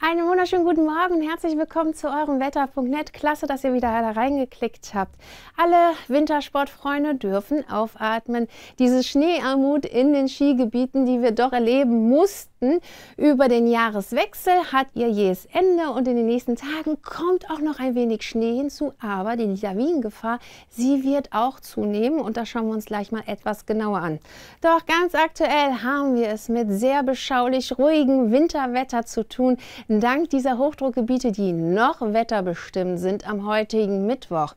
Einen wunderschönen guten Morgen und herzlich willkommen zu eurem Wetter.net. Klasse, dass ihr wieder da reingeklickt habt. Alle Wintersportfreunde dürfen aufatmen. Diese Schneearmut in den Skigebieten, die wir doch erleben mussten über den Jahreswechsel, hat ihr jähes Ende und in den nächsten Tagen kommt auch noch ein wenig Schnee hinzu. Aber die Lawinengefahr, sie wird auch zunehmen und das schauen wir uns gleich mal etwas genauer an. Doch ganz aktuell haben wir es mit sehr beschaulich ruhigem Winterwetter zu tun dank dieser Hochdruckgebiete, die noch wetterbestimmt sind am heutigen Mittwoch.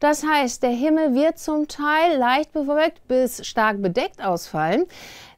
Das heißt, der Himmel wird zum Teil leicht bewölkt bis stark bedeckt ausfallen.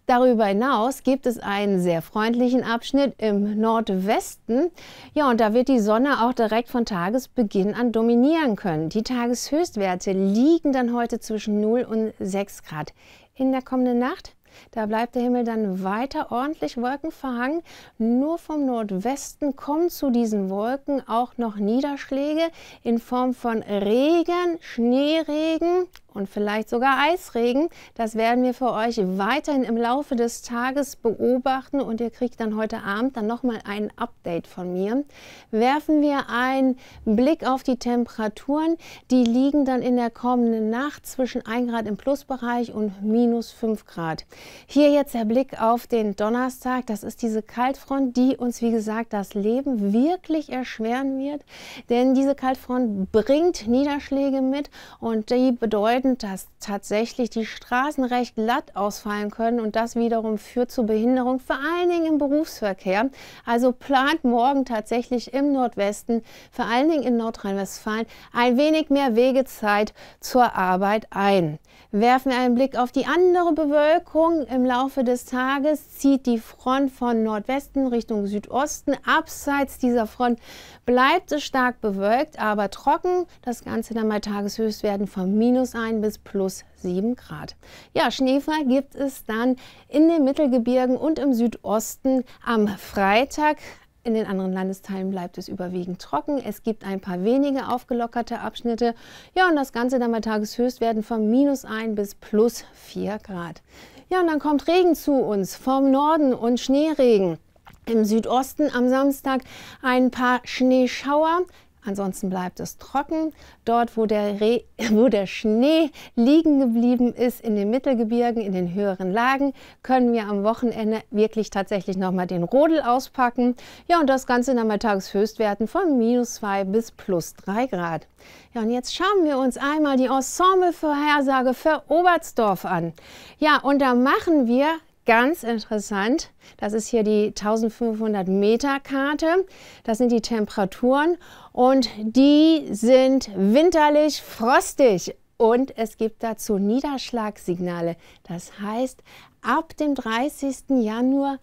Darüber hinaus gibt es einen sehr freundlichen Abschnitt im Nordwesten. Ja, und da wird die Sonne auch direkt von Tagesbeginn an dominieren können. Die Tageshöchstwerte liegen dann heute zwischen 0 und 6 Grad. In der kommenden Nacht da bleibt der Himmel dann weiter ordentlich wolkenverhangen. Nur vom Nordwesten kommen zu diesen Wolken auch noch Niederschläge in Form von Regen, Schneeregen und vielleicht sogar Eisregen. Das werden wir für euch weiterhin im Laufe des Tages beobachten und ihr kriegt dann heute Abend dann nochmal ein Update von mir. Werfen wir einen Blick auf die Temperaturen. Die liegen dann in der kommenden Nacht zwischen 1 Grad im Plusbereich und minus 5 Grad. Hier jetzt der Blick auf den Donnerstag. Das ist diese Kaltfront, die uns wie gesagt das Leben wirklich erschweren wird. Denn diese Kaltfront bringt Niederschläge mit und die bedeutet, bedeutend, dass tatsächlich die Straßen recht glatt ausfallen können und das wiederum führt zu Behinderung, vor allen Dingen im Berufsverkehr. Also plant morgen tatsächlich im Nordwesten, vor allen Dingen in Nordrhein-Westfalen, ein wenig mehr Wegezeit zur Arbeit ein. Werfen wir einen Blick auf die andere Bewölkung. Im Laufe des Tages zieht die Front von Nordwesten Richtung Südosten. Abseits dieser Front bleibt es stark bewölkt, aber trocken. Das Ganze dann bei Tageshöchstwerten von minus 1 1 bis plus 7 Grad. Ja, Schneefall gibt es dann in den Mittelgebirgen und im Südosten am Freitag. In den anderen Landesteilen bleibt es überwiegend trocken. Es gibt ein paar wenige aufgelockerte Abschnitte. Ja, und das Ganze dann bei Tageshöchstwerten von minus 1 bis plus 4 Grad. Ja, und dann kommt Regen zu uns vom Norden und Schneeregen. Im Südosten am Samstag ein paar Schneeschauer. Ansonsten bleibt es trocken. Dort, wo der, Re wo der Schnee liegen geblieben ist, in den Mittelgebirgen, in den höheren Lagen, können wir am Wochenende wirklich tatsächlich nochmal den Rodel auspacken. Ja, und das Ganze dann bei Tageshöchstwerten von minus 2 bis plus 3 Grad. Ja, und jetzt schauen wir uns einmal die Ensemblevorhersage für Oberstdorf an. Ja, und da machen wir ganz interessant. Das ist hier die 1500 Meter Karte. Das sind die Temperaturen und die sind winterlich frostig. Und es gibt dazu Niederschlagssignale. Das heißt, ab dem 30. Januar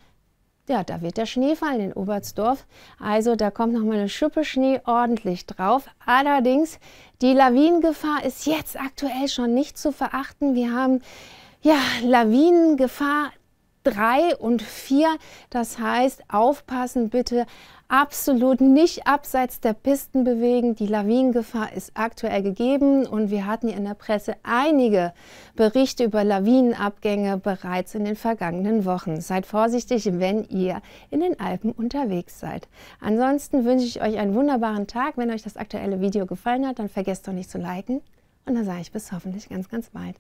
ja, da wird der Schnee fallen in Oberstdorf. Also da kommt noch mal eine Schuppe Schnee ordentlich drauf. Allerdings, die Lawinengefahr ist jetzt aktuell schon nicht zu verachten. Wir haben ja, Lawinengefahr drei und vier. Das heißt, aufpassen bitte, absolut nicht abseits der Pisten bewegen. Die Lawinengefahr ist aktuell gegeben und wir hatten hier in der Presse einige Berichte über Lawinenabgänge bereits in den vergangenen Wochen. Seid vorsichtig, wenn ihr in den Alpen unterwegs seid. Ansonsten wünsche ich euch einen wunderbaren Tag. Wenn euch das aktuelle Video gefallen hat, dann vergesst doch nicht zu liken und dann sage ich bis hoffentlich ganz, ganz bald.